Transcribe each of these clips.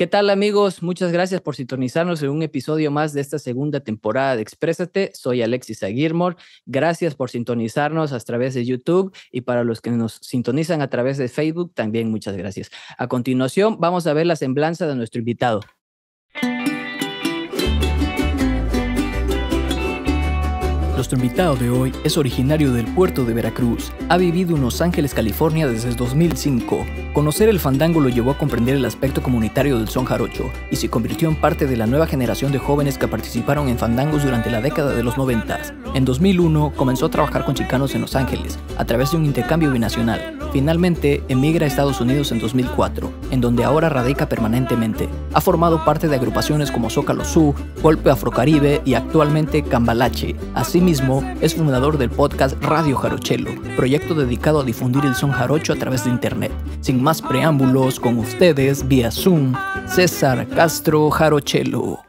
¿Qué tal amigos? Muchas gracias por sintonizarnos en un episodio más de esta segunda temporada de Exprésate. Soy Alexis Aguirre. Gracias por sintonizarnos a través de YouTube y para los que nos sintonizan a través de Facebook también muchas gracias. A continuación vamos a ver la semblanza de nuestro invitado. Nuestro invitado de hoy es originario del puerto de Veracruz. Ha vivido en Los Ángeles, California desde 2005. Conocer el fandango lo llevó a comprender el aspecto comunitario del son jarocho y se convirtió en parte de la nueva generación de jóvenes que participaron en fandangos durante la década de los 90. En 2001 comenzó a trabajar con chicanos en Los Ángeles a través de un intercambio binacional. Finalmente emigra a Estados Unidos en 2004, en donde ahora radica permanentemente. Ha formado parte de agrupaciones como Zócalo Sur, Golpe Afrocaribe y actualmente Cambalache es fundador del podcast Radio Jarochelo, proyecto dedicado a difundir el son jarocho a través de Internet. Sin más preámbulos, con ustedes, vía Zoom, César Castro Jarochelo.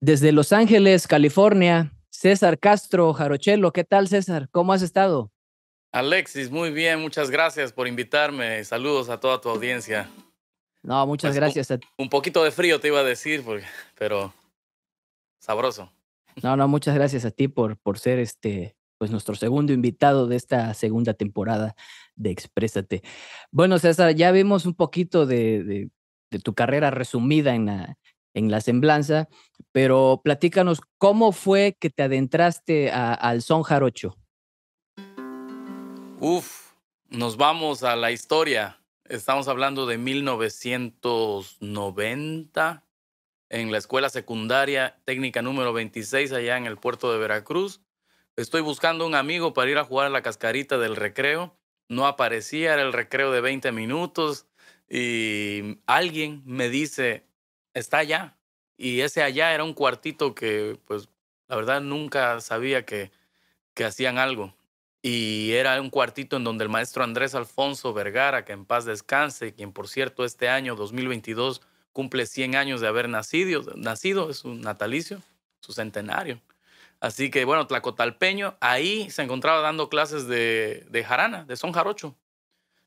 Desde Los Ángeles, California, César Castro Jarochelo. ¿Qué tal, César? ¿Cómo has estado? Alexis, muy bien, muchas gracias por invitarme. Saludos a toda tu audiencia. No, muchas pues, gracias. Un, un, poquito de frío te iba a decir, pero sabroso. No, no, muchas gracias a ti por, ser este, pues nuestro segundo invitado de esta segunda temporada de Exprésate. Bueno, César, ya vimos un poquito de, tu carrera resumida en la, en la semblanza, pero platícanos cómo fue que te adentraste al son jarocho. Uf, nos vamos a la historia. Estamos hablando de 1990, en la escuela secundaria técnica número 26 allá en el puerto de Veracruz. Estoy buscando un amigo para ir a jugar a la cascarita del recreo. No aparecía, era el recreo de 20 minutos y alguien me dice, está allá. Y ese allá era un cuartito que, pues, la verdad nunca sabía que, que hacían algo. Y era un cuartito en donde el maestro Andrés Alfonso Vergara, que en paz descanse, quien por cierto este año 2022 cumple 100 años de haber nacido, nacido es un natalicio, su centenario. Así que bueno, Tlacotalpeño, ahí se encontraba dando clases de, de jarana, de son jarocho.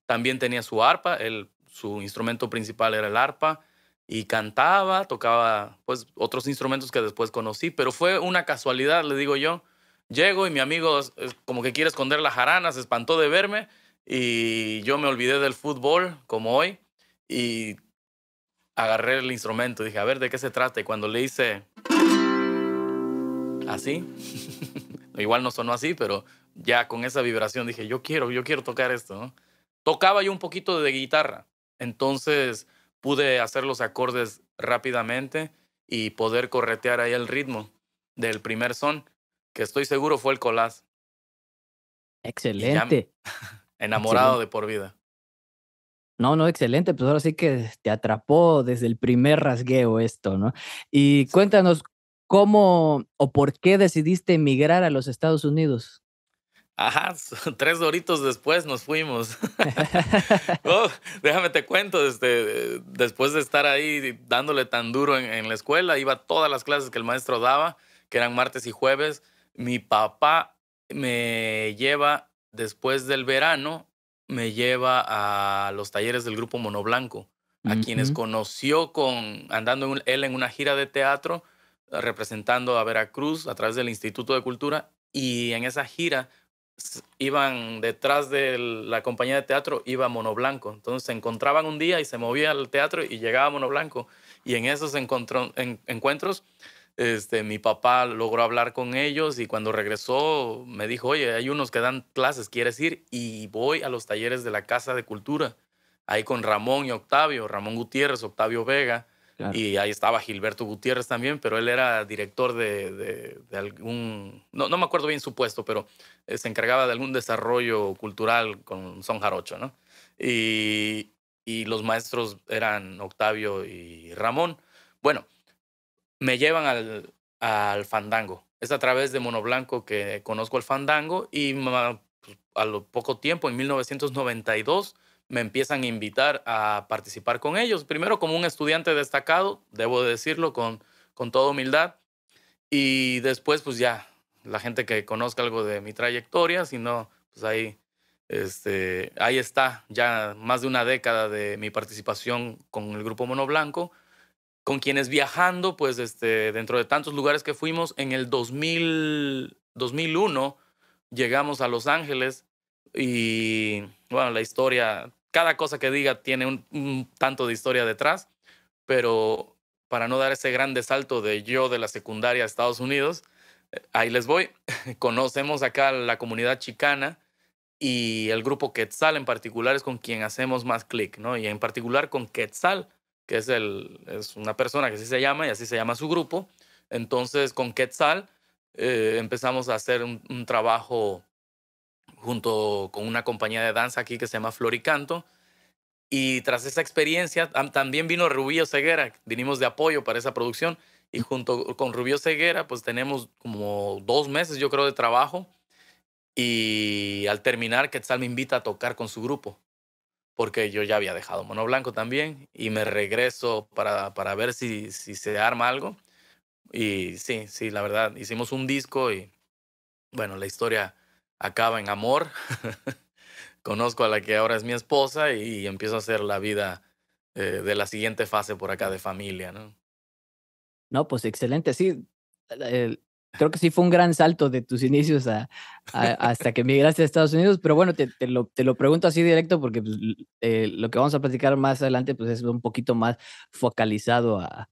También tenía su arpa, el, su instrumento principal era el arpa, y cantaba, tocaba pues otros instrumentos que después conocí, pero fue una casualidad, le digo yo. Llego y mi amigo como que quiere esconder la jarana, se espantó de verme y yo me olvidé del fútbol como hoy y agarré el instrumento y dije, a ver, ¿de qué se trata? Y cuando le hice así, igual no sonó así, pero ya con esa vibración dije, yo quiero, yo quiero tocar esto. Tocaba yo un poquito de guitarra, entonces pude hacer los acordes rápidamente y poder corretear ahí el ritmo del primer son, que estoy seguro fue el colás. Excelente. Enamorado de por vida. No, no, excelente. Pues ahora sí que te atrapó desde el primer rasgueo esto, ¿no? Y cuéntanos cómo o por qué decidiste emigrar a los Estados Unidos. Ajá, tres horitos después nos fuimos. Oh, déjame te cuento, este, eh, después de estar ahí dándole tan duro en, la escuela, iba a todas las clases que el maestro daba, que eran martes y jueves. Mi papá me lleva después del verano me lleva a los talleres del grupo Monoblanco, a quienes conoció con andando él en una gira de teatro eh, representando a Veracruz a través del Instituto de Cultura y en esa gira iban detrás de la compañía de teatro, iba Monoblanco. Entonces se encontraban un día y se movía al teatro y llegaba Monoblanco. Y en esos encuentros este, mi papá logró hablar con ellos y cuando regresó me dijo, oye, hay unos que dan clases, ¿quieres ir? Y voy a los talleres de la Casa de Cultura, ahí con Ramón y Octavio, Ramón Gutiérrez, Octavio Vega, y ahí estaba Gilberto Gutiérrez también, pero él era director de, algún, no, me acuerdo bien su puesto, pero eh, se encargaba de algún desarrollo cultural con Son Jarocho, ¿no? Y, y los maestros eran Octavio y Ramón. Bueno, me llevan al, fandango. Es a través de Monoblanco que conozco el fandango y pues, a lo poco tiempo, en 1992, me empiezan a invitar a participar con ellos. Primero como un estudiante destacado, debo decirlo con, con toda humildad, y después pues ya la gente que conozca algo de mi trayectoria, si pues ahí, este, ahí está ya más de una década de mi participación con el grupo Monoblanco con quienes viajando, pues este, dentro de tantos lugares que fuimos, en el 2000, 2001 llegamos a Los Ángeles y, bueno, la historia, cada cosa que diga tiene un, tanto de historia detrás, pero para no dar ese grande salto de yo de la secundaria a Estados Unidos, eh, ahí les voy, conocemos acá la comunidad chicana y el grupo Quetzal en particular es con quien hacemos más clic, ¿no? Y en particular con Quetzal que es, el, es una persona que así se llama y así se llama su grupo. Entonces, con Quetzal eh, empezamos a hacer un, trabajo junto con una compañía de danza aquí que se llama Floricanto. Y tras esa experiencia, también vino Rubio Ceguera, vinimos de apoyo para esa producción. Y junto con Rubio Ceguera, pues tenemos como dos meses, yo creo, de trabajo. Y al terminar, Quetzal me invita a tocar con su grupo porque yo ya había dejado Mono Blanco también y me regreso para, para ver si, si se arma algo. Y sí, sí, la verdad, hicimos un disco y bueno, la historia acaba en amor. Conozco a la que ahora es mi esposa y empiezo a hacer la vida eh, de la siguiente fase por acá de familia, ¿no? No, pues excelente, sí. El, creo que sí fue un gran salto de tus inicios a, hasta que emigraste a Estados Unidos, pero bueno, te, lo, pregunto así directo porque pues, eh, lo que vamos a platicar más adelante pues, es un poquito más focalizado a,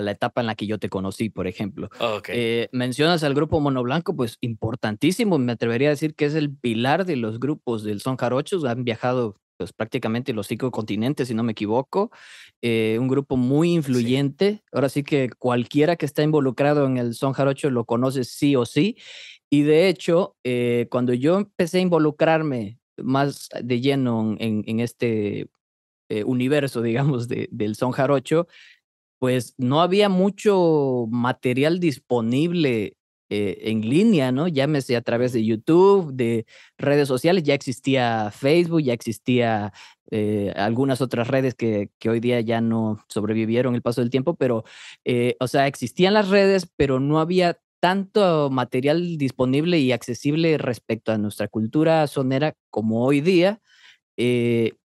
la etapa en la que yo te conocí, por ejemplo. Eh, mencionas al grupo Monoblanco, pues importantísimo, me atrevería a decir que es el pilar de los grupos del Son Jarochos, han viajado pues, prácticamente los cinco continentes, si no me equivoco, eh, un grupo muy influyente, ahora sí que cualquiera que está involucrado en el son jarocho lo conoce sí o sí, y de hecho, eh, cuando yo empecé a involucrarme más de lleno en, este eh, universo, digamos, del son jarocho, pues no había mucho material disponible eh, en línea, ¿no? Llámese a través de YouTube, de redes sociales, ya existía Facebook, ya existía eh, algunas otras redes que, hoy día ya no sobrevivieron el paso del tiempo, pero, eh, o sea, existían las redes, pero no había tanto material disponible y accesible respecto a nuestra cultura sonera como hoy día.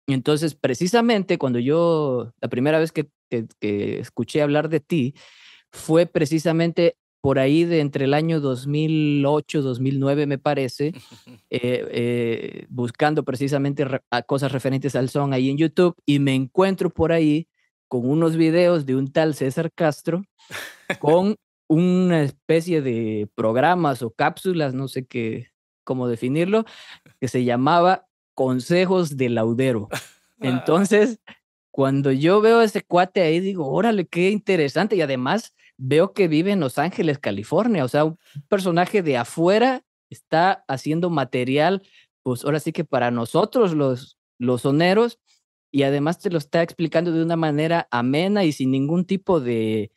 entonces, precisamente cuando yo, la primera vez que escuché hablar de ti, fue precisamente por ahí de entre el año 2008, 2009, me parece, eh, eh, buscando precisamente cosas referentes al son ahí en YouTube y me encuentro por ahí con unos videos de un tal César Castro con una especie de programas o cápsulas, no sé qué, cómo definirlo, que se llamaba Consejos de Laudero. Ah. Entonces, cuando yo veo a ese cuate ahí, digo, órale, qué interesante. Y además, veo que vive en Los Ángeles, California, o sea, un personaje de afuera está haciendo material, pues ahora sí que para nosotros los, los soneros, y además te lo está explicando de una manera amena y sin ningún tipo de,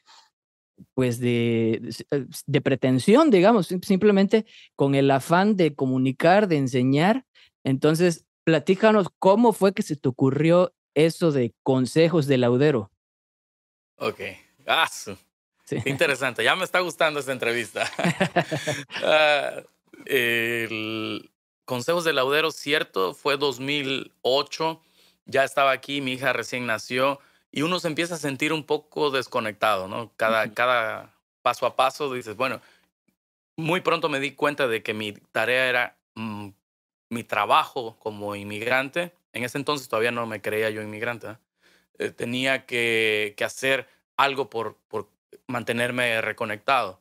pues de, de eh, pretensión, digamos, simplemente con el afán de comunicar, de enseñar. Entonces, platícanos cómo fue que se te ocurrió eso de consejos de laudero. Ok, ah, Interesante, ya me está gustando esta entrevista. Ah, Consejos de Laudero, cierto, fue 2008, ya estaba aquí, mi hija recién nació y uno se empieza a sentir un poco desconectado, ¿no? Cada, cada paso a paso dices, bueno, muy pronto me di cuenta de que mi tarea era mm, mi trabajo como inmigrante. En ese entonces todavía no me creía yo inmigrante. ¿eh? Eh, tenía que, hacer algo por, por, mantenerme reconectado.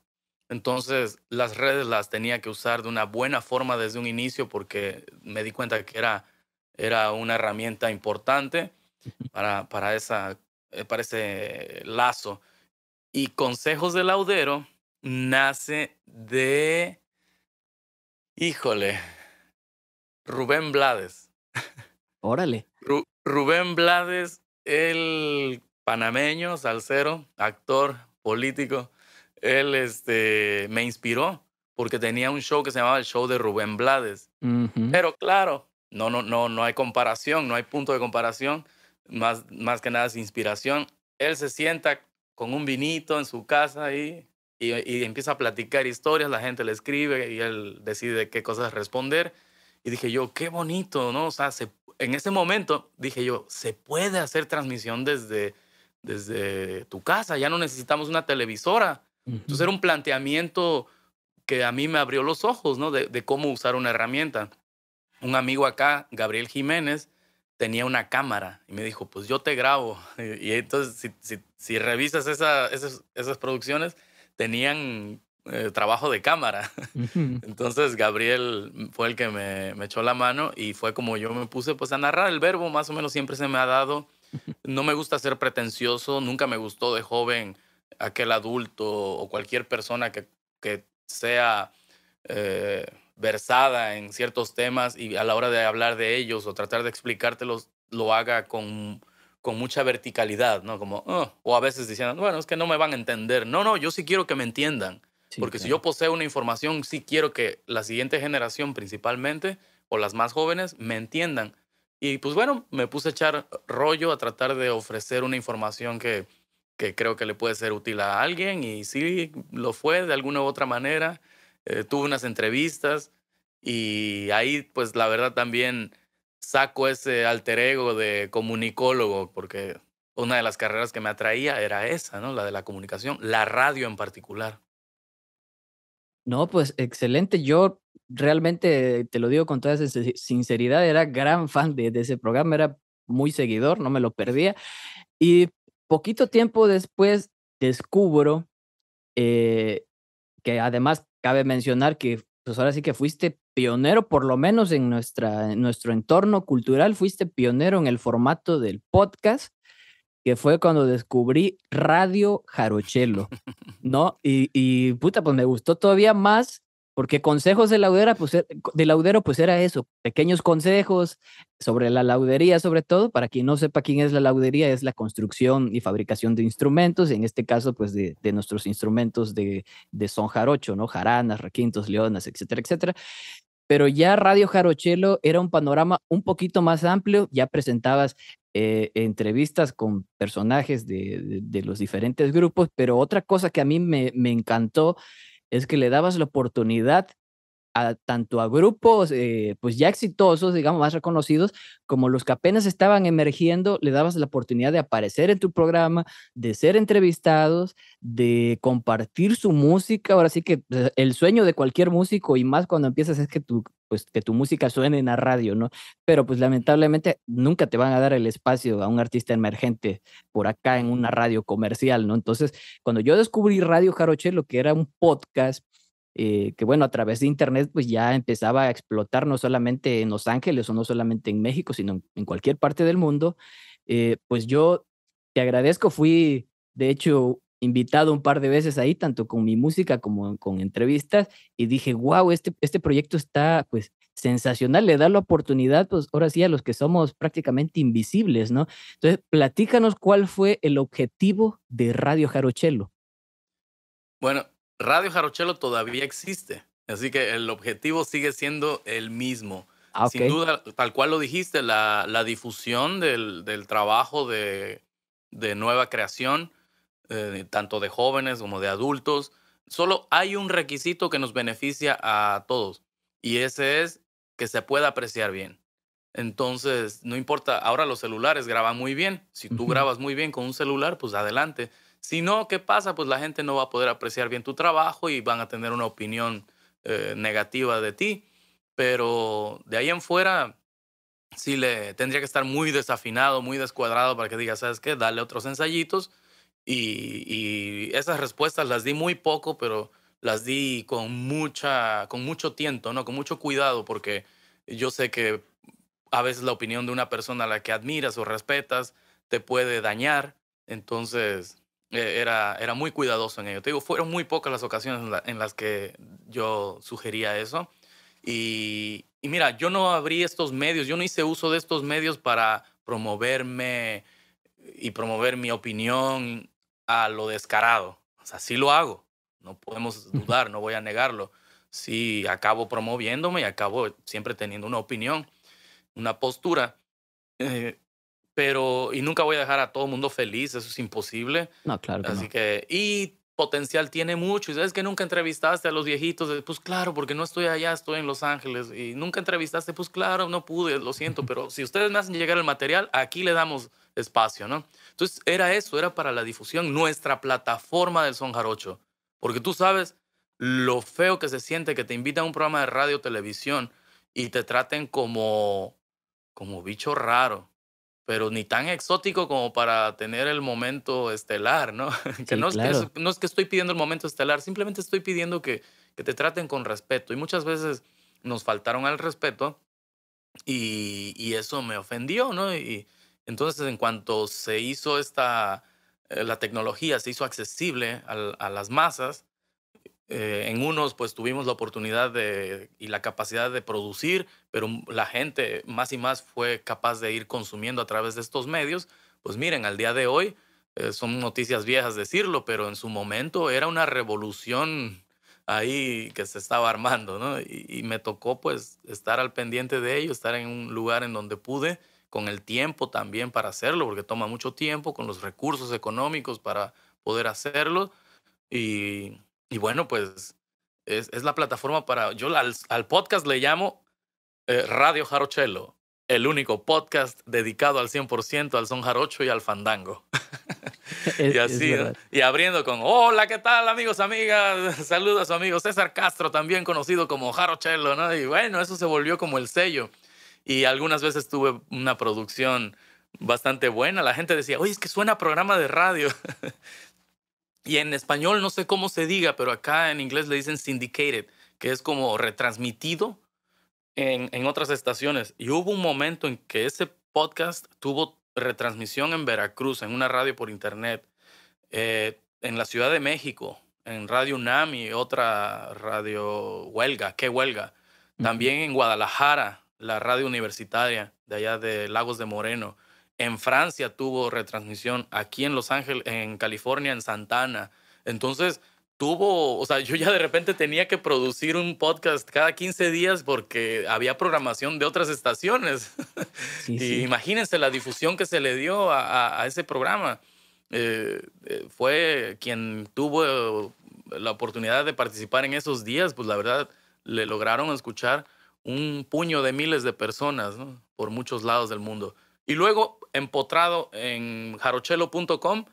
Entonces las redes las tenía que usar de una buena forma desde un inicio porque me di cuenta que era, era una herramienta importante para, para, esa, eh, para ese lazo. Y Consejos de Laudero nace de, híjole, Rubén Blades. Órale. Rubén Blades, el panameño, salsero, actor, político, él este, me inspiró porque tenía un show que se llamaba el show de Rubén Blades. Pero claro, no, no, no, no hay comparación, no hay punto de comparación, más, más que nada es inspiración. Él se sienta con un vinito en su casa y, y, y empieza a platicar historias, la gente le escribe y él decide qué cosas responder. Y dije yo, qué bonito, ¿no? O sea, en ese momento dije yo, se puede hacer transmisión desde desde tu casa, ya no necesitamos una televisora. Entonces era un planteamiento que a mí me abrió los ojos, ¿no? De, cómo usar una herramienta. Un amigo acá, Gabriel Jiménez, tenía una cámara y me dijo, pues yo te grabo. Y, entonces, si, si, revisas esas, esas, producciones, tenían eh, trabajo de cámara. Entonces, Gabriel fue el que me, me echó la mano y fue como yo me puse pues a narrar el verbo, más o menos siempre se me ha dado no me gusta ser pretencioso, nunca me gustó de joven aquel adulto o cualquier persona que, sea eh, versada en ciertos temas y a la hora de hablar de ellos o tratar de explicártelos, lo haga con, mucha verticalidad, ¿no? Como, ah", o a veces diciendo, bueno, es que no me van a entender. No, no, yo sí quiero que me entiendan. porque si yo poseo una información, sí quiero que la siguiente generación principalmente, o las más jóvenes, me entiendan. Y pues bueno, me puse a echar rollo a tratar de ofrecer una información que, creo que le puede ser útil a alguien y sí lo fue de alguna u otra manera. Eh, tuve unas entrevistas y ahí pues la verdad también saco ese alter ego de comunicólogo porque una de las carreras que me atraía era esa, ¿no? La de la comunicación, la radio en particular. No, pues excelente. Yo realmente, te lo digo con toda sinceridad, era gran fan de, ese programa, era muy seguidor, no me lo perdía. Y poquito tiempo después descubro eh, que además cabe mencionar que pues ahora sí que fuiste pionero, por lo menos en, nuestra, nuestro entorno cultural, fuiste pionero en el formato del podcast, que fue cuando descubrí Radio Jarochelo, ¿no? Y, y puta, pues me gustó todavía más porque consejos de laudera, pues, eh, de laudero, pues era eso, pequeños consejos sobre la laudería, sobre todo, para quien no sepa quién es la laudería, es la construcción y fabricación de instrumentos, en este caso, pues de, nuestros instrumentos de, de son jarocho, ¿no? Jaranas, requintos, leonas, etcétera, etcétera. Pero ya Radio Jarochelo era un panorama un poquito más amplio, ya presentabas eh, entrevistas con personajes de, de, los diferentes grupos, pero otra cosa que a mí me, me encantó es que le dabas la oportunidad tanto a grupos eh, pues ya exitosos, digamos, más reconocidos, como los que apenas estaban emergiendo, le dabas la oportunidad de aparecer en tu programa, de ser entrevistados, de compartir su música. Ahora sí que eh, el sueño de cualquier músico y más cuando empiezas es que tu, pues, que tu música suene en la radio, ¿no? Pero pues lamentablemente nunca te van a dar el espacio a un artista emergente por acá en una radio comercial, ¿no? Entonces, cuando yo descubrí Radio Jaroche, lo que era un podcast, eh, que bueno, a través de Internet pues ya empezaba a explotar no solamente en Los Ángeles o no solamente en México, sino en, cualquier parte del mundo, eh, pues yo te agradezco, fui de hecho invitado un par de veces ahí, tanto con mi música como con entrevistas, y dije, wow, este, este proyecto está pues sensacional, le da la oportunidad, pues ahora sí, a los que somos prácticamente invisibles, ¿no? Entonces, platícanos cuál fue el objetivo de Radio Jarochelo. Bueno, Radio Jarochelo todavía existe. Así que el objetivo sigue siendo el mismo. Ah, Sin duda, tal cual lo dijiste, la, difusión del, trabajo de, nueva creación, eh, tanto de jóvenes como de adultos. Solo hay un requisito que nos beneficia a todos y ese es que se pueda apreciar bien. Entonces, no importa, ahora los celulares graban muy bien. Si tú grabas muy bien con un celular, pues adelante. Si no, ¿qué pasa? Pues la gente no va a poder apreciar bien tu trabajo y van a tener una opinión eh, negativa de ti. Pero de ahí en fuera, sí le tendría que estar muy desafinado, muy descuadrado para que diga, ¿sabes qué? Dale otros ensayitos. Y, y, esas respuestas las di muy poco, pero las di con, mucha, con mucho tiento, ¿no? con mucho cuidado, porque yo sé que a veces la opinión de una persona a la que admiras o respetas te puede dañar. Entonces, eh, era, era muy cuidadoso en ello. Te digo, fueron muy pocas las ocasiones en, las que yo sugería eso. Y, mira, yo no abrí estos medios, yo no hice uso de estos medios para promoverme y promover mi opinión a lo descarado. O sea, sí lo hago, no podemos dudar, no voy a negarlo. Sí, acabo promoviéndome y acabo siempre teniendo una opinión, una postura. Eh, pero y nunca voy a dejar a todo el mundo feliz, eso es imposible. No, claro. Así que, y potencial tiene mucho. Y sabes que nunca entrevistaste a los viejitos, pues claro, porque no estoy allá, estoy en Los Ángeles. Y nunca entrevistaste, pues claro, no pude, lo siento, pero si ustedes me hacen llegar el material, aquí le damos espacio, ¿no? Entonces era eso, era para la difusión, nuestra plataforma del son jarocho. Porque tú sabes lo feo que se siente que te invitan a un programa de radio, televisión y te traten como, como bicho raro pero ni tan exótico como para tener el momento estelar, ¿no? que, no es que estoy pidiendo el momento estelar, simplemente estoy pidiendo que, que te traten con respeto. Y muchas veces nos faltaron al respeto y, eso me ofendió, ¿no? Y entonces en cuanto se hizo esta, eh, la tecnología se hizo accesible a las masas, eh, en unos, pues tuvimos la oportunidad de, y la capacidad de producir, pero la gente más y más fue capaz de ir consumiendo a través de estos medios. Pues miren, al día de hoy, eh, son noticias viejas decirlo, pero en su momento era una revolución ahí que se estaba armando, ¿no? Y, y, me tocó pues estar al pendiente de ello, estar en un lugar en donde pude, con el tiempo también para hacerlo, porque toma mucho tiempo, con los recursos económicos para poder hacerlo. Y y bueno, pues es, la plataforma para, yo al, al podcast le llamo eh, Radio Jarochelo, el único podcast dedicado al 100% al son jarocho y al fandango. y así, y abriendo con, hola, ¿qué tal amigos, amigas? Saludos a su amigo César Castro, también conocido como Jarochelo, ¿no? Y bueno, eso se volvió como el sello. Y algunas veces tuve una producción bastante buena. La gente decía, oye, es que suena programa de radio. Y en español no sé cómo se diga, pero acá en inglés le dicen syndicated, que es como retransmitido en, otras estaciones. Y hubo un momento en que ese podcast tuvo retransmisión en Veracruz, en una radio por internet, eh, en la Ciudad de México, en Radio Nami, otra radio huelga, qué huelga. También en Guadalajara, la radio universitaria de allá de Lagos de Moreno. En Francia tuvo retransmisión, aquí en Los Ángeles, en California, en Santana. Entonces, tuvo, o sea, yo ya de repente tenía que producir un podcast cada 15 días porque había programación de otras estaciones. y Imagínense la difusión que se le dio a, ese programa. Eh, eh, fue quien tuvo la oportunidad de participar en esos días, pues la verdad le lograron escuchar un puño de miles de personas por muchos lados del mundo. Y luego empotrado en jarochelo.com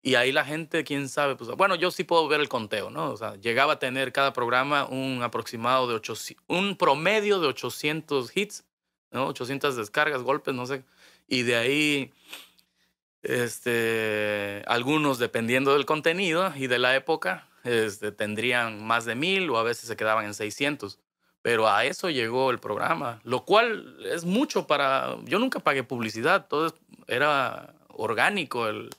y ahí la gente, quién sabe, pues bueno, yo sí puedo ver el conteo, ¿no? O sea, llegaba a tener cada programa un aproximado de 800, un promedio de 800 hits, ¿no? 800 descargas, golpes, no sé. Y de ahí, este, algunos, dependiendo del contenido y de la época, este, tendrían más de mil o a veces se quedaban en 600. Pero a eso llegó el programa, lo cual es mucho para... Yo nunca pagué publicidad, todo era orgánico el,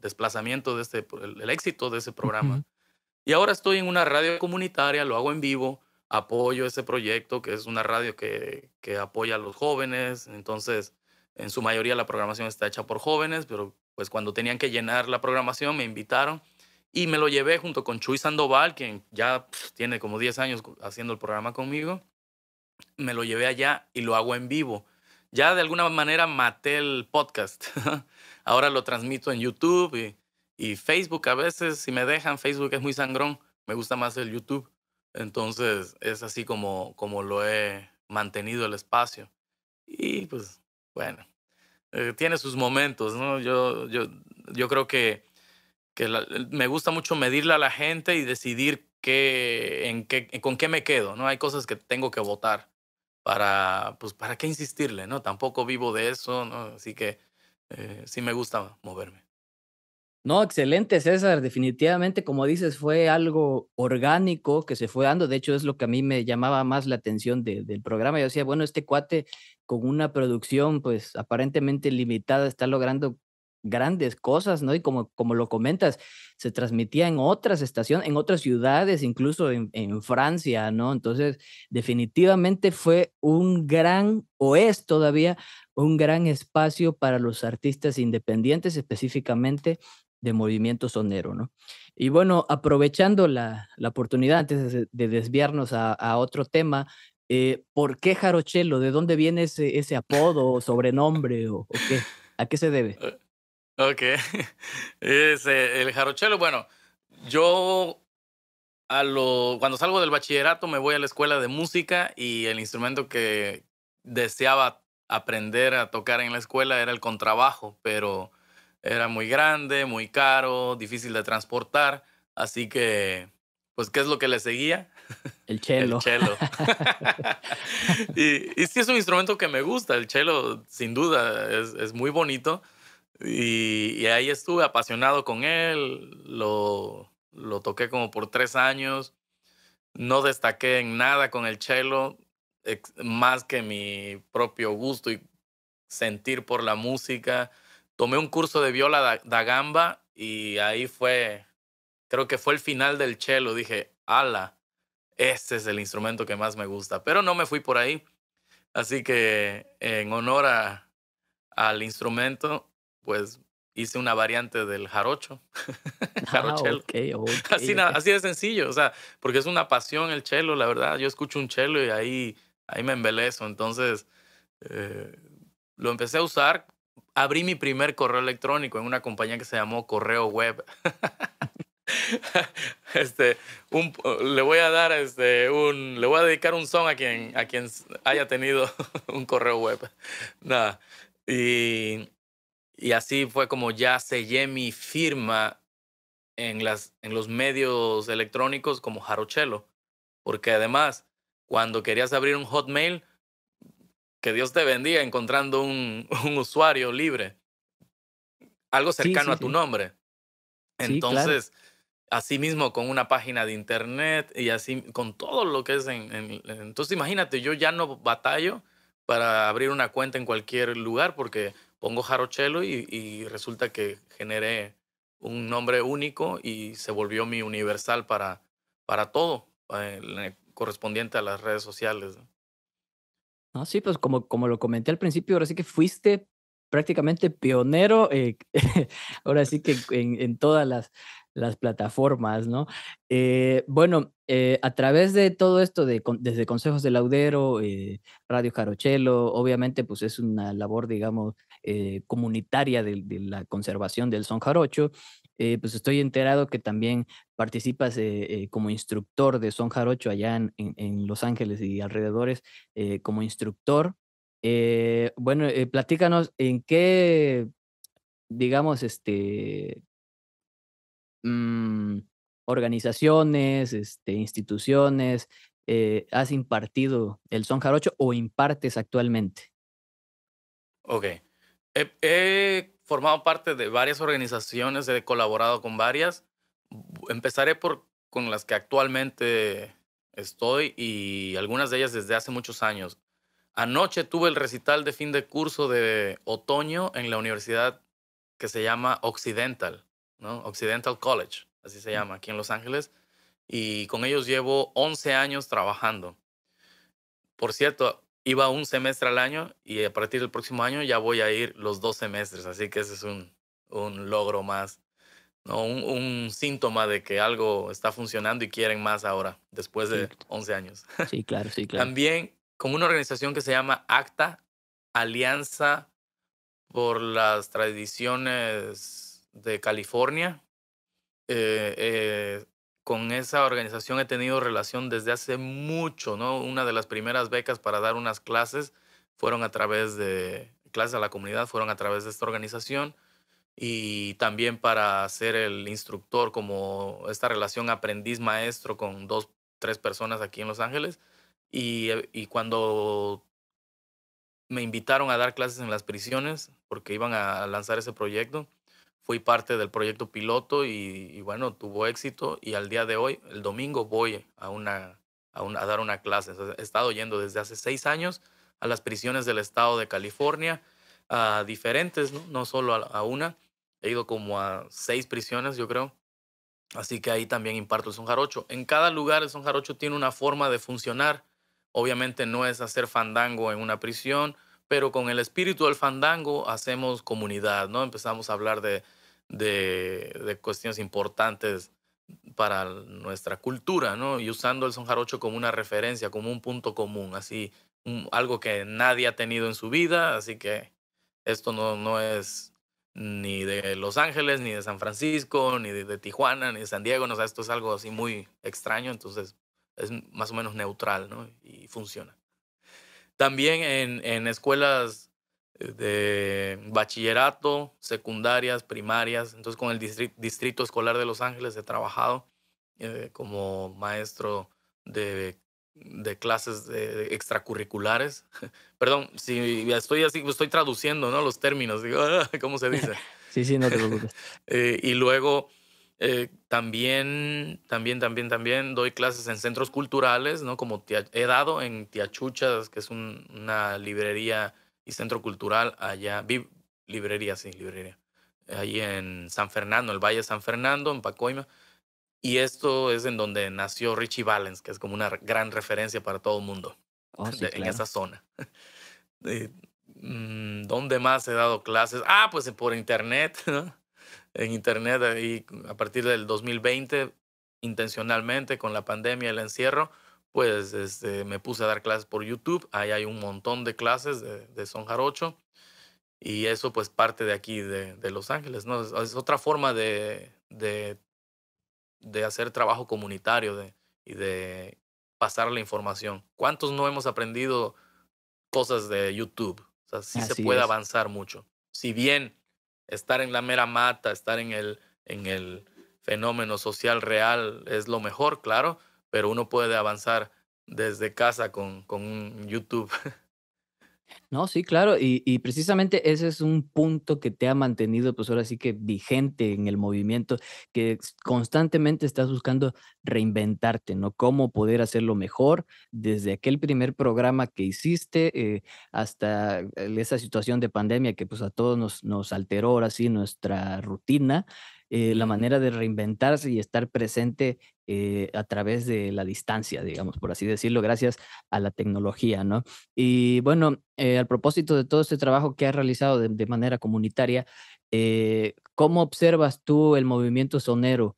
desplazamiento de este, el, éxito de ese programa. Y ahora estoy en una radio comunitaria, lo hago en vivo, apoyo ese proyecto, que es una radio que, que apoya a los jóvenes. Entonces, en su mayoría la programación está hecha por jóvenes, pero pues cuando tenían que llenar la programación me invitaron y me lo llevé junto con Chuy Sandoval, quien ya pues, tiene como 10 años haciendo el programa conmigo. Me lo llevé allá y lo hago en vivo. Ya de alguna manera maté el podcast. Ahora lo transmito en YouTube y, Facebook. A veces, si me dejan, Facebook es muy sangrón. Me gusta más el YouTube. Entonces, es así como, como lo he mantenido el espacio. Y pues, bueno, eh, tiene sus momentos, ¿no? Yo, yo, yo creo que que me gusta mucho medirle a la gente y decidir qué, en qué, con qué me quedo, ¿no? Hay cosas que tengo que votar para, pues, ¿para qué insistirle, no? Tampoco vivo de eso, ¿no? Así que eh, sí me gusta moverme. No, excelente, César. Definitivamente, como dices, fue algo orgánico que se fue dando. De hecho, es lo que a mí me llamaba más la atención del programa. Yo decía, bueno, este cuate con una producción, pues aparentemente limitada, está logrando grandes cosas, ¿no? Y como, como lo comentas, se transmitía en otras estaciones, en otras ciudades, incluso en, Francia, ¿no? Entonces, definitivamente fue un gran, o es todavía un gran espacio para los artistas independientes, específicamente de movimiento sonero, ¿no? Y bueno, aprovechando la, oportunidad antes de, desviarnos a, otro tema, eh, ¿por qué Jarochelo? ¿De dónde viene ese, ese apodo o sobrenombre o, qué? ¿A qué se debe? Eh, Ok. Es, este, el jarochelo, bueno, yo cuando salgo del bachillerato me voy a la escuela de música y el instrumento que deseaba aprender a tocar en la escuela era el contrabajo, pero era muy grande, muy caro, difícil de transportar, así que, pues, ¿qué es lo que le seguía? El chelo. El chelo. y, sí es un instrumento que me gusta, el chelo sin duda, es muy bonito y, ahí estuve apasionado con él, lo, lo toqué como por tres años, no destaqué en nada con el cello, más que mi propio gusto y sentir por la música. Tomé un curso de viola da, gamba y ahí fue, creo que fue el final del cello, dije, ala, este es el instrumento que más me gusta, pero no me fui por ahí. Así que en honor a, al instrumento, pues hice una variante del jarocho. Ah, así, de sencillo, o sea, porque es una pasión el chelo, la verdad. Yo escucho un chelo y ahí, ahí me embelezo. Entonces, eh, lo empecé a usar. Abrí mi primer correo electrónico en una compañía que se llamó Correo Web. este, le voy a dar este, un, le voy a dedicar un son a quien, a quien haya tenido un correo web. Nada. Y y así fue como ya sellé mi firma en, las, en los medios electrónicos como Jarochelo. Porque además, cuando querías abrir un Hotmail, que Dios te bendiga encontrando un, un usuario libre, algo cercano a tu nombre. Entonces, así mismo con una página de internet y así con todo lo que es en, en, Entonces, imagínate, yo ya no batallo para abrir una cuenta en cualquier lugar porque pongo Jarochelo y, resulta que generé un nombre único y se volvió mi universal para, para todo, eh, correspondiente a las redes sociales. No, sí, pues como, como lo comenté al principio, ahora sí que fuiste prácticamente pionero, eh, ahora sí que en, todas las, las, plataformas, ¿no? Eh, bueno, a través de todo esto, de, desde Consejos de Laudero, Radio Jarochelo, obviamente pues es una labor, digamos, eh, comunitaria de, la conservación del son jarocho, eh, pues estoy enterado que también participas eh, como instructor de son jarocho allá en, Los Ángeles y alrededores, como instructor. bueno, platícanos en qué, digamos, este, mm, organizaciones, este, instituciones, has impartido el son jarocho o impartes actualmente? Ok, He, formado parte de varias organizaciones, he colaborado con varias. Empezaré por con las que actualmente estoy y algunas de ellas desde hace muchos años. Anoche tuve el recital de fin de curso de otoño en la universidad que se llama Occidental, ¿no? Occidental College, así se mm. llama, aquí en Los Ángeles. Y con ellos llevo 11 años trabajando. Por cierto, iba un semestre al año y a partir del próximo año ya voy a ir los dos semestres, así que ese es un, logro más, ¿no? Un, síntoma de que algo está funcionando y quieren más ahora, después de 11 años. Sí, claro, sí, claro. También con una organización que se llama ACTA, Alianza por las Tradiciones de California. Eh, eh, con esa organización he tenido relación desde hace mucho, ¿no? Una de las primeras becas para dar unas clases fueron a través de, clases a la comunidad fueron a través de esta organización y también para ser el instructor, como esta relación aprendiz-maestro con dos, tres personas aquí en Los Ángeles. Y, y cuando me invitaron a dar clases en las prisiones, porque iban a lanzar ese proyecto, fui parte del proyecto piloto y, bueno, tuvo éxito y al día de hoy, el domingo, voy a, una, a, dar una clase. he estado yendo desde hace seis años a las prisiones del estado de California, a diferentes, no, solo a, una. He ido como a seis prisiones, yo creo. Así que ahí también imparto el son jarocho. En cada lugar el son jarocho tiene una forma de funcionar. Obviamente no es hacer fandango en una prisión, pero con el espíritu del fandango hacemos comunidad, ¿no? Empezamos a hablar de, de, cuestiones importantes para nuestra cultura, ¿no? Y usando el son jarocho como una referencia, como un punto común, así, algo que nadie ha tenido en su vida, así que esto no, es ni de Los Ángeles, ni de San Francisco, ni de, Tijuana, ni de San Diego, no, esto es algo así muy extraño, entonces es más o menos neutral, ¿no? Y funciona. También en, en escuelas de bachillerato, secundarias, primarias. Entonces con el distrito, Escolar de Los Ángeles he trabajado eh, como maestro de, clases de extracurriculares. Perdón, si estoy así, estoy traduciendo ¿no? los términos, digo, ¿cómo se dice? sí, sí, no te preocupes. Eh, y luego... Eh, también, también, también, también doy clases en centros culturales, ¿no? Como he dado en Tiachuchas, que es una librería Centro Cultural allá, librería, sí, librería, ahí en San Fernando, el Valle San Fernando, en Pacoima. Y esto es en donde nació Richie Valens, que es como una gran referencia para todo el mundo oh, en esa zona. Mm, ¿Dónde más he dado clases? Ah, pues eh, por internet, En internet, ahí, a partir del 2020, intencionalmente con la pandemia, y el encierro, pues este, me puse a dar clases por YouTube. Ahí hay un montón de clases de, son jarocho. Y eso pues parte de aquí, de, Los Ángeles, ¿no? Es, otra forma de, de, hacer trabajo comunitario de, y de pasar la información. ¿Cuántos no hemos aprendido cosas de YouTube? O sea, sí Así se puede avanzar mucho. Si bien estar en la mera mata, estar en el, en el fenómeno social real es lo mejor, claro, pero uno puede avanzar desde casa con, con YouTube. No, sí, claro, y, precisamente ese es un punto que te ha mantenido, pues ahora sí que vigente en el movimiento, que constantemente estás buscando reinventarte, ¿no? Cómo poder hacerlo mejor desde aquel primer programa que hiciste eh, hasta esa situación de pandemia que pues a todos nos, nos alteró ahora sí nuestra rutina. Eh, la manera de reinventarse y estar presente eh, a través de la distancia, digamos, por así decirlo, gracias a la tecnología, ¿no? Y bueno, eh, al propósito de todo este trabajo que has realizado de, manera comunitaria, eh, ¿cómo observas tú el movimiento sonero?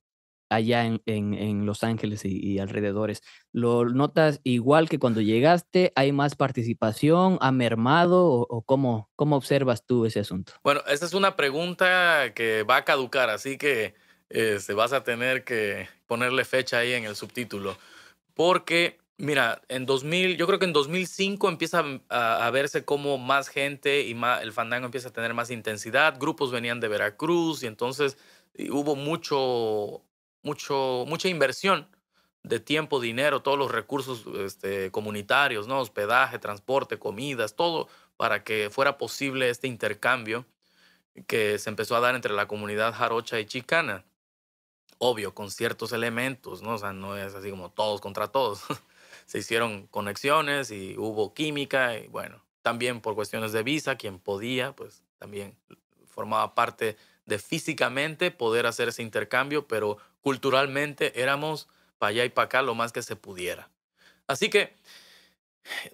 allá en, Los Ángeles y, alrededores. ¿Lo notas igual que cuando llegaste? ¿Hay más participación? ¿Ha mermado? ¿O, cómo, cómo, observas tú ese asunto? Bueno, esta es una pregunta que va a caducar, así que este, vas a tener que, ponerle fecha ahí en el subtítulo. Porque, mira, en 2000, yo creo que en 2005 empieza a, verse como más gente y más, el fandango empieza a tener más intensidad. Grupos venían de Veracruz y entonces hubo mucho, mucho, mucha inversión de tiempo, dinero, todos los recursos este, comunitarios, ¿no? hospedaje, transporte, comidas, todo para que fuera posible este intercambio que se empezó a dar entre la comunidad jarocha y chicana obvio, con ciertos elementos, ¿no? O sea, no es así como todos contra todos. Se hicieron conexiones y hubo química y bueno, también por cuestiones de visa, quien podía, pues también formaba parte de físicamente poder hacer ese intercambio, pero culturalmente éramos para allá y para acá lo más que se pudiera. Así que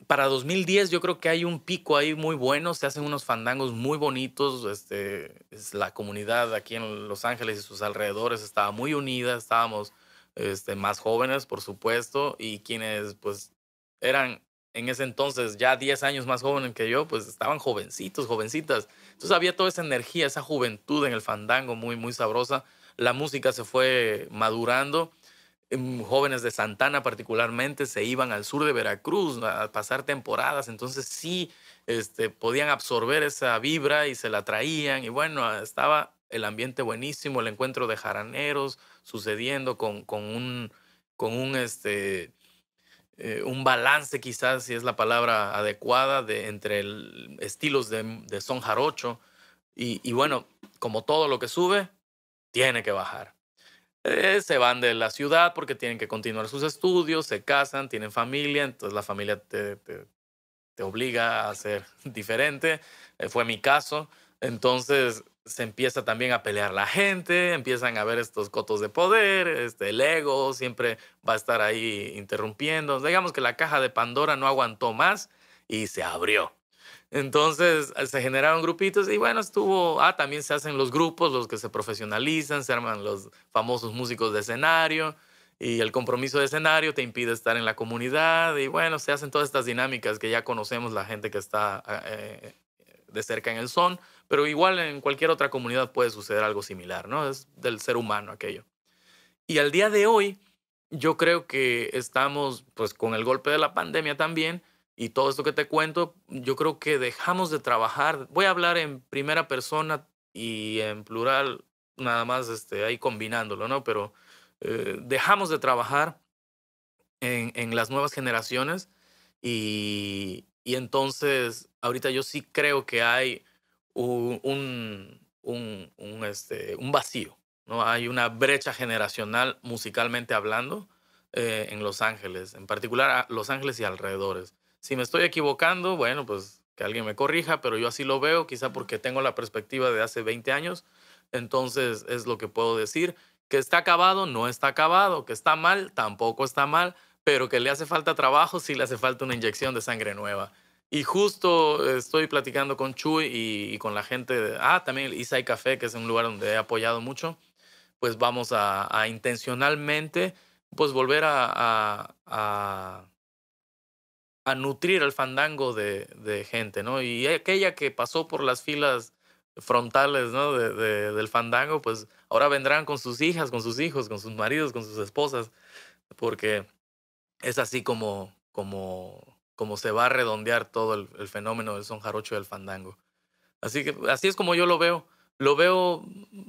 para 2010 yo creo que hay un pico ahí muy bueno, se hacen unos fandangos muy bonitos, este, es la comunidad aquí en Los Ángeles y sus alrededores estaba muy unida, estábamos este, más jóvenes, por supuesto, y quienes pues eran en ese entonces ya 10 años más jóvenes que yo, pues estaban jovencitos, jovencitas. Entonces había toda esa energía, esa juventud en el fandango muy, muy sabrosa. La música se fue madurando Em, jóvenes de Santana particularmente se iban al sur de Veracruz a pasar temporadas, entonces sí este, podían absorber esa vibra y se la traían y bueno, ah, estaba el ambiente buenísimo, el encuentro de jaraneros sucediendo con, un, con un, este, eh, un balance quizás, si es la palabra adecuada, de, entre el, estilos de, son jarocho y bueno, como todo lo que sube, tiene que bajar. Eh, se van de la ciudad porque tienen que continuar sus estudios, se casan, tienen familia, entonces la familia te, obliga a ser diferente. Eh, fue mi caso. Entonces se empieza también a pelear la gente, empiezan a ver estos cotos de poder, este, el ego siempre va a estar ahí interrumpiendo. Digamos que la caja de Pandora no aguantó más y se abrió. Entonces eh, se generaron grupitos y bueno, estuvo, ah, también se hacen los grupos, los que se profesionalizan, se arman los famosos músicos de escenario y el compromiso de escenario te impide estar en la comunidad y bueno, se hacen todas estas dinámicas que ya conocemos la gente que está ah, eh, de cerca en el son, pero igual en cualquier otra comunidad puede suceder algo similar, ¿no? Es del ser humano aquello. Y al día de hoy, yo creo que estamos, pues con el golpe de la pandemia también, y todo esto que te cuento, yo creo que dejamos de trabajar. Voy a hablar en primera persona y en plural, nada más este, ahí combinándolo, ¿no? Pero eh, dejamos de trabajar en, las nuevas generaciones y, entonces ahorita yo sí creo que hay un, un, este, un vacío, ¿no? Hay una brecha generacional musicalmente hablando eh, en Los Ángeles, en particular a Los Ángeles y alrededores. Si me estoy equivocando, bueno, pues que alguien me corrija, pero yo así lo veo, quizá porque tengo la perspectiva de hace 20 años, entonces es lo que puedo decir. Que está acabado, no está acabado, que está mal, tampoco está mal, pero que le hace falta trabajo, sí le hace falta una inyección de sangre nueva. Y justo eh, estoy platicando con Chuy y, con la gente, de, ah, también Isai Café, que es un lugar donde he apoyado mucho, pues vamos a, intencionalmente, pues volver a a nutrir el fandango de, gente, ¿no? Y aquella que pasó por las filas frontales, ¿no? del fandango, pues ahora vendrán con sus hijas, con sus hijos, con sus maridos, con sus esposas, porque es así como, como, como se va a redondear todo el, fenómeno del son y del fandango. Así que así es como yo lo veo. Lo veo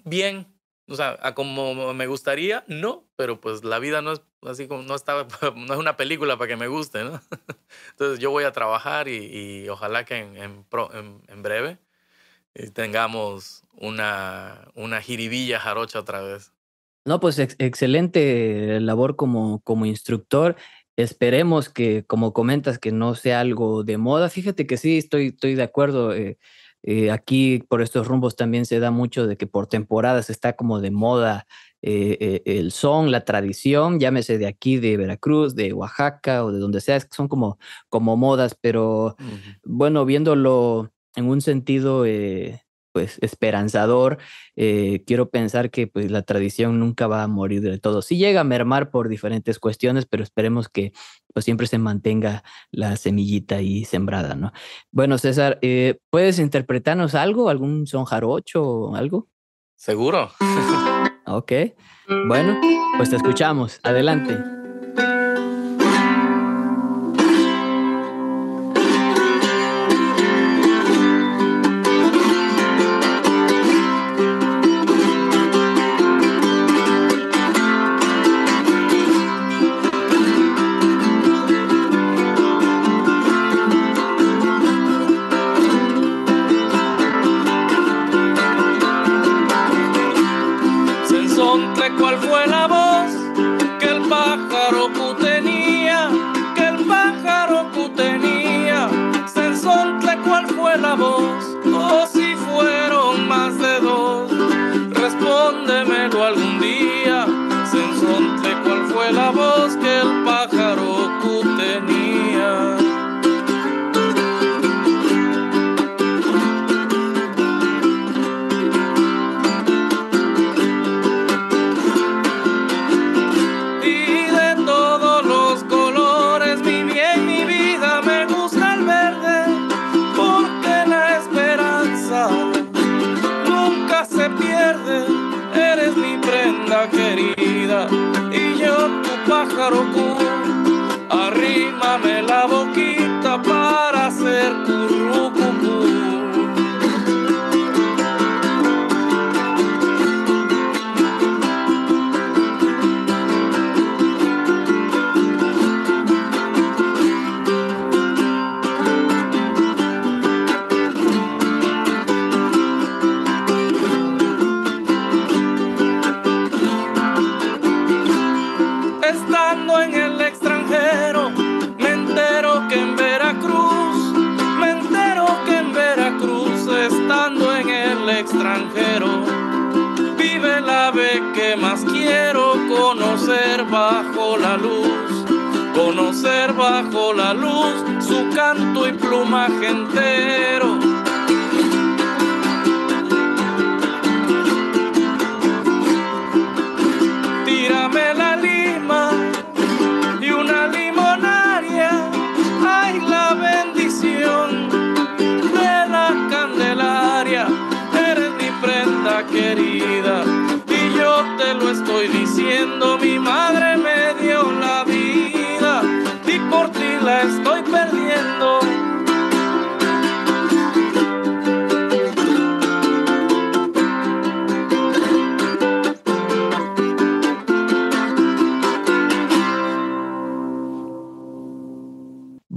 bien, o sea, a como me gustaría, no, pero pues la vida no es así como, no, está, no es una película para que me guste, ¿no? Entonces yo voy a trabajar y, ojalá que en, en, breve eh, tengamos una, una jiribilla jarocha otra vez. No, pues excelente labor como, como instructor. Esperemos que, como comentas, que no sea algo de moda. Fíjate que sí, estoy, estoy de acuerdo. Eh, eh, aquí por estos rumbos también se da mucho de que por temporadas está como de moda eh, eh, el son, la tradición, llámese de aquí, de Veracruz, de Oaxaca o de donde sea, son como, como modas, pero bueno, viéndolo en un sentido pues esperanzador. Eh, quiero pensar que pues la tradición nunca va a morir de todo. Sí llega a mermar por diferentes cuestiones, pero esperemos que pues siempre se mantenga la semillita ahí sembrada, ¿no? Bueno, César, eh, ¿puedes interpretarnos algo, algún son jarocho o algo? Seguro. ok, bueno, pues te escuchamos. Adelante. Maroku.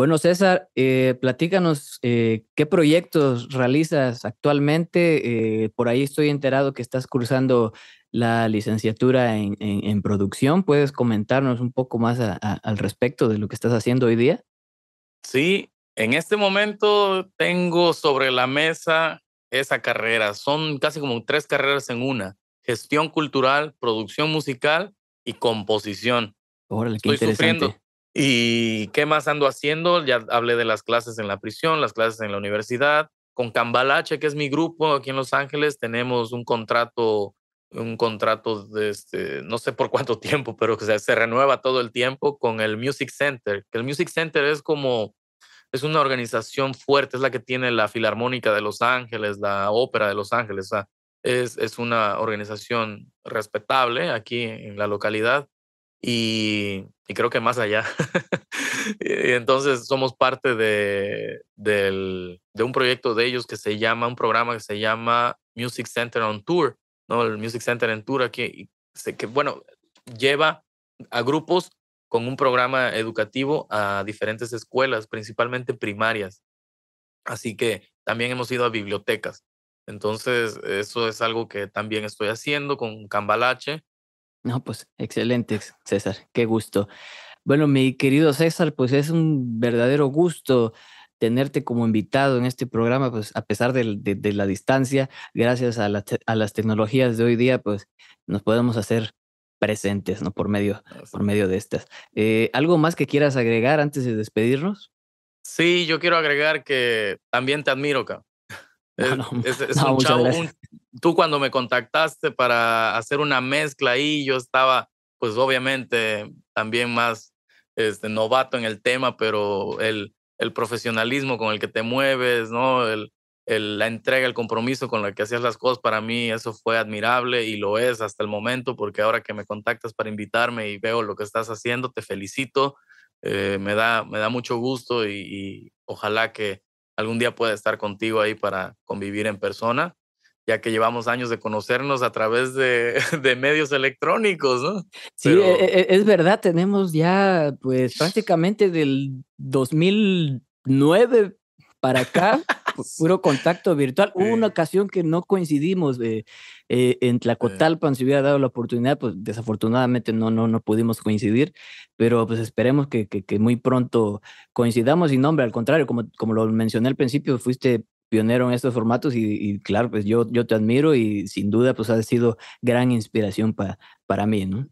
Bueno, César, eh, platícanos eh, qué proyectos realizas actualmente. Eh, por ahí estoy enterado que estás cursando la licenciatura en, producción. ¿Puedes comentarnos un poco más al respecto de lo que estás haciendo hoy día? Sí, en este momento tengo sobre la mesa esa carrera. Son casi como tres carreras en una. Gestión cultural, producción musical y composición. Órale, qué interesante. ¿Y qué más ando haciendo? Ya hablé de las clases en la prisión, las clases en la universidad. Con Cambalache, que es mi grupo aquí en Los Ángeles, tenemos un contrato, un contrato de este, no sé por cuánto tiempo, pero que se, renueva todo el tiempo con el Music Center. Que el Music Center es como, es una organización fuerte, es la que tiene la Filarmónica de Los Ángeles, la Ópera de Los Ángeles. es, es una organización respetable aquí en la localidad. Y y creo que más allá. y entonces somos parte de, de un proyecto de ellos que se llama, un programa que se llama Music Center on Tour, ¿no? El Music Center en Tour aquí, que bueno, lleva a grupos con un programa educativo a diferentes escuelas, principalmente primarias. Así que también hemos ido a bibliotecas. Entonces, eso es algo que también estoy haciendo con Cambalache, no, pues excelente, César, qué gusto. Bueno, mi querido César, pues es un verdadero gusto tenerte como invitado en este programa, pues a pesar de, de, la distancia, gracias a, las tecnologías de hoy día, pues nos podemos hacer presentes, ¿no? Por medio, por medio de estas. Eh, ¿Algo más que quieras agregar antes de despedirnos? Sí, yo quiero agregar que también te admiro, acá. Es, un, chavo, tú cuando me contactaste para hacer una mezcla ahí, yo estaba, pues obviamente, también más este, novato en el tema, pero el, profesionalismo con el que te mueves, ¿no? la entrega, el compromiso con el que hacías las cosas, para mí eso fue admirable y lo es hasta el momento, porque ahora que me contactas para invitarme y veo lo que estás haciendo, te felicito, eh, me, da, mucho gusto y ojalá que algún día pueda estar contigo ahí para convivir en persona ya que llevamos años de conocernos a través de, medios electrónicos, ¿no? Sí, e, e, es, verdad, tenemos ya pues prácticamente del 2009 para acá, puro contacto virtual. Hubo una ocasión que no coincidimos eh, eh, en eh. Tlacotalpan, si hubiera dado la oportunidad, pues desafortunadamente no, no, no pudimos coincidir, pero pues esperemos que, que, muy pronto coincidamos y no, hombre, al contrario, como, como lo mencioné al principio, fuiste pionero en estos formatos y, claro, pues yo, yo te admiro y sin duda pues has sido gran inspiración para para mí, ¿no?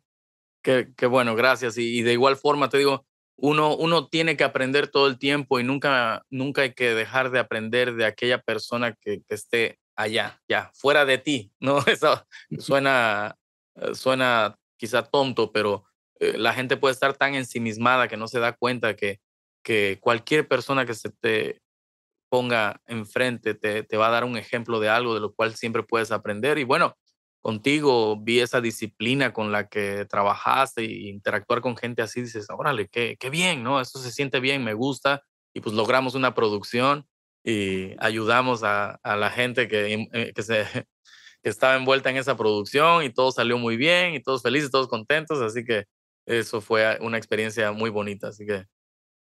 Qué, bueno, gracias. Y, de igual forma te digo, uno, uno tiene que aprender todo el tiempo y nunca, nunca hay que dejar de aprender de aquella persona que, esté allá, ya, fuera de ti, ¿no? Eso suena, eh, suena quizá tonto, pero eh, la gente puede estar tan ensimismada que no se da cuenta que, que cualquier persona que se te ponga enfrente te, va a dar un ejemplo de algo de lo cual siempre puedes aprender. Y bueno, contigo vi esa disciplina con la que trabajaste y interactuar con gente así, dices, órale, qué, qué bien, ¿no? Eso se siente bien, me gusta. Y pues logramos una producción y ayudamos a, la gente que, eh, se, que estaba envuelta en esa producción y todo salió muy bien y todos felices, todos contentos. Así que eso fue una experiencia muy bonita. Así que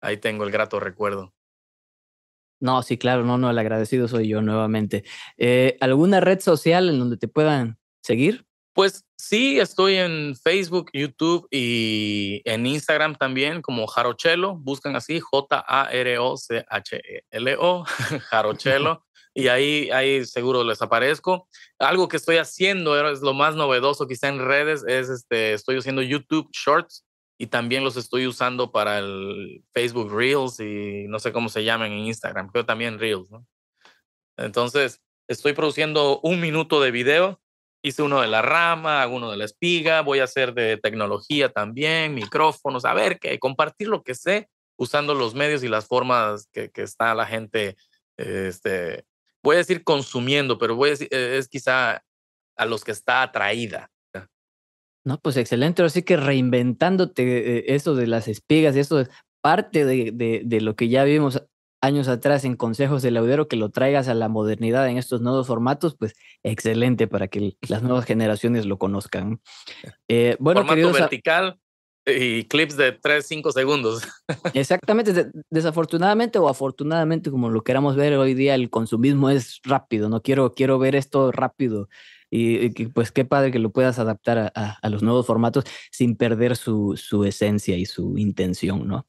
ahí tengo el grato recuerdo. No, sí, claro, no, no, el agradecido soy yo nuevamente. Eh, ¿Alguna red social en donde te puedan seguir? Pues sí, estoy en Facebook, YouTube y en Instagram también como Jarochelo. Buscan así J-A-R-O-C-H-E-L-O, Jarochelo. y ahí, ahí seguro les aparezco. Algo que estoy haciendo, es lo más novedoso quizá en redes, es este, estoy haciendo YouTube Shorts y también los estoy usando para el Facebook Reels y no sé cómo se llaman en Instagram, pero también Reels. Entonces, estoy produciendo un minuto de video. Hice uno de la rama, hago uno de la espiga, voy a hacer de tecnología también, micrófonos, a ver, qué, compartir lo que sé usando los medios y las formas que, está la gente, este, voy a decir consumiendo, pero voy a decir, eh, es quizá a los que está atraída, no, pues excelente. Así que reinventándote eh, eso de las espigas, eso es parte de, lo que ya vimos años atrás en consejos de Laudero, que lo traigas a la modernidad en estos nuevos formatos, pues excelente para que las nuevas generaciones lo conozcan. Eh, eh, bueno, Formato vertical y clips de 3, 5 segundos. Exactamente, desafortunadamente o afortunadamente, como lo queramos ver hoy día, el consumismo es rápido, no quiero, quiero ver esto rápido. Y, pues qué padre que lo puedas adaptar a, los nuevos formatos sin perder su, su, esencia y su intención, ¿no?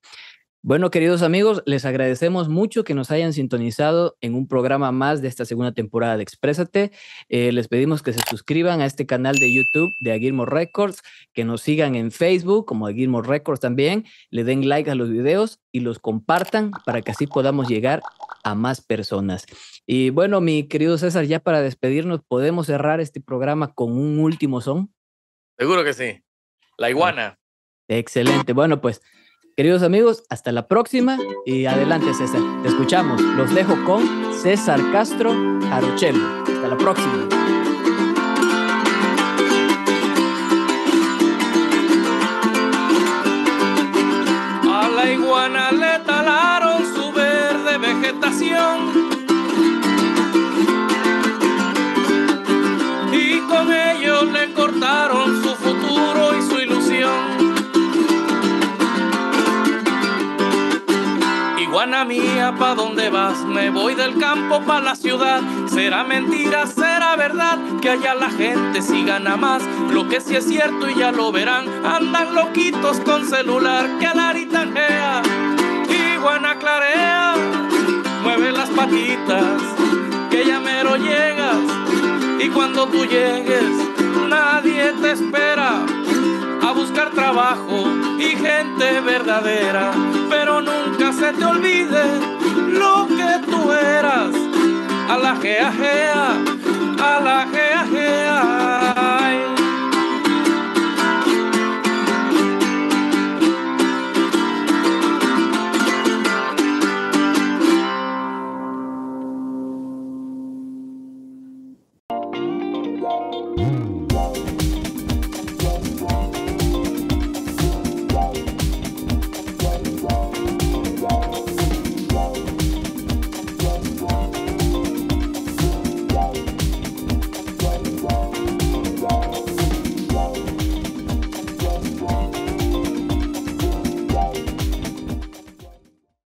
Bueno, queridos amigos, les agradecemos mucho que nos hayan sintonizado en un programa más de esta segunda temporada de Exprésate. Eh, les pedimos que se suscriban a este canal de YouTube de Aguirmo Records, que nos sigan en Facebook como Aguirmo Records también, le den like a los videos y los compartan para que así podamos llegar a más personas. Y bueno, mi querido César, ya para despedirnos, ¿podemos cerrar este programa con un último son? Seguro que sí. La iguana. Excelente. Bueno, pues... Queridos amigos, hasta la próxima y adelante César. Te escuchamos. Los dejo con César Castro Arochelo. Hasta la próxima. A la iguana mía, ¿pa' dónde vas? Me voy del campo pa' la ciudad. Será mentira, será verdad, que allá la gente sí gana más. Lo que sí es cierto y ya lo verán, andan loquitos con celular. Que laritanjea y clarea, mueve las patitas, que ya mero llegas. Y cuando tú llegues, nadie te espera a buscar trabajo y gente verdadera, pero nunca se te olvide lo que tú eras. A la a la gea,